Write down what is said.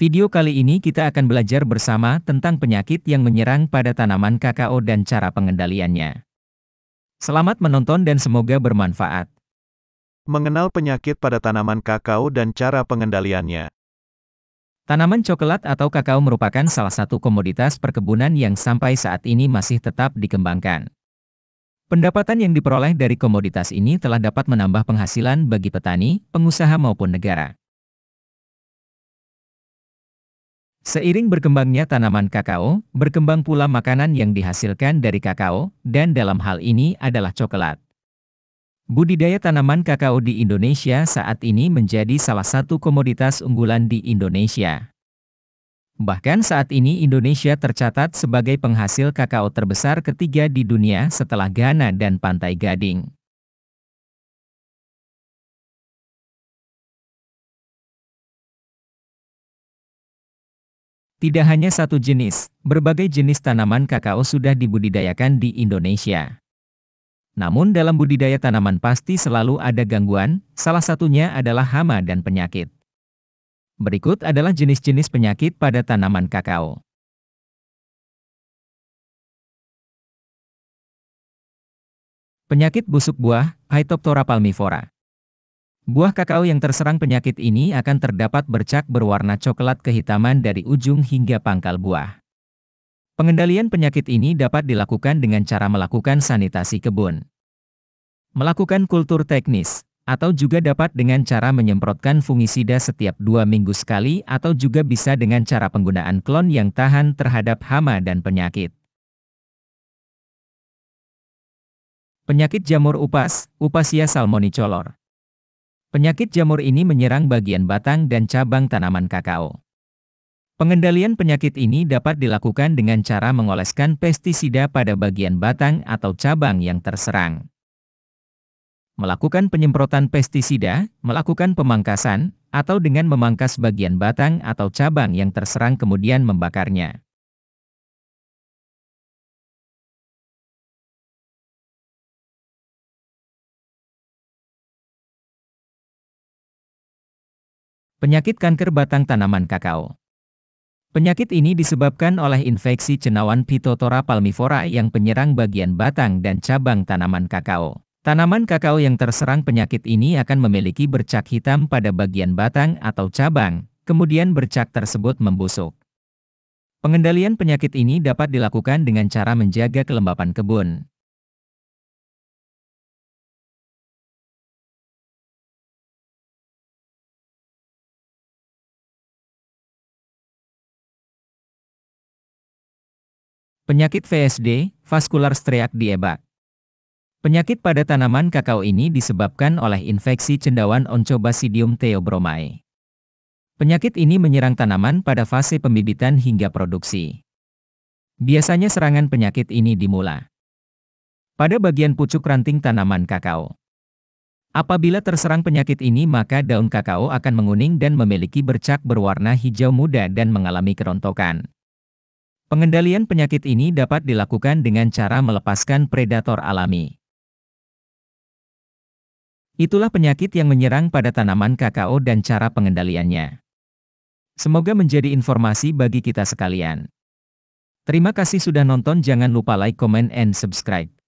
Video kali ini kita akan belajar bersama tentang penyakit yang menyerang pada tanaman kakao dan cara pengendaliannya. Selamat menonton dan semoga bermanfaat. Mengenal penyakit pada tanaman kakao dan cara pengendaliannya. Tanaman coklat atau kakao merupakan salah satu komoditas perkebunan yang sampai saat ini masih tetap dikembangkan. Pendapatan yang diperoleh dari komoditas ini telah dapat menambah penghasilan bagi petani, pengusaha maupun negara. Seiring berkembangnya tanaman kakao, berkembang pula makanan yang dihasilkan dari kakao, dan dalam hal ini adalah coklat. Budidaya tanaman kakao di Indonesia saat ini menjadi salah satu komoditas unggulan di Indonesia. Bahkan saat ini Indonesia tercatat sebagai penghasil kakao terbesar ketiga di dunia setelah Ghana dan Pantai Gading. Tidak hanya satu jenis, berbagai jenis tanaman kakao sudah dibudidayakan di Indonesia. Namun dalam budidaya tanaman pasti selalu ada gangguan, salah satunya adalah hama dan penyakit. Berikut adalah jenis-jenis penyakit pada tanaman kakao. Penyakit busuk buah, Phytophthora palmivora. Buah kakao yang terserang penyakit ini akan terdapat bercak berwarna coklat kehitaman dari ujung hingga pangkal buah. Pengendalian penyakit ini dapat dilakukan dengan cara melakukan sanitasi kebun. Melakukan kultur teknis, atau juga dapat dengan cara menyemprotkan fungisida setiap dua minggu sekali atau juga bisa dengan cara penggunaan klon yang tahan terhadap hama dan penyakit. Penyakit jamur upas, Upasia salmonicolor. Penyakit jamur ini menyerang bagian batang dan cabang tanaman kakao. Pengendalian penyakit ini dapat dilakukan dengan cara mengoleskan pestisida pada bagian batang atau cabang yang terserang. Melakukan penyemprotan pestisida, melakukan pemangkasan, atau dengan memangkas bagian batang atau cabang yang terserang kemudian membakarnya. Penyakit kanker batang tanaman kakao. Penyakit ini disebabkan oleh infeksi cenawan Phytophthora palmivora yang menyerang bagian batang dan cabang tanaman kakao. Tanaman kakao yang terserang penyakit ini akan memiliki bercak hitam pada bagian batang atau cabang, kemudian bercak tersebut membusuk. Pengendalian penyakit ini dapat dilakukan dengan cara menjaga kelembapan kebun, Penyakit VSD, vaskular streak Diebak Penyakit pada tanaman kakao ini disebabkan oleh infeksi cendawan Oncobasidium theobromae. Penyakit ini menyerang tanaman pada fase pembibitan hingga produksi. Biasanya serangan penyakit ini dimula pada bagian pucuk ranting tanaman kakao. Apabila terserang penyakit ini maka daun kakao akan menguning dan memiliki bercak berwarna hijau muda dan mengalami kerontokan. Pengendalian penyakit ini dapat dilakukan dengan cara melepaskan predator alami. Itulah penyakit yang menyerang pada tanaman kakao dan cara pengendaliannya. Semoga menjadi informasi bagi kita sekalian. Terima kasih sudah nonton jangan lupa like, comment, and subscribe.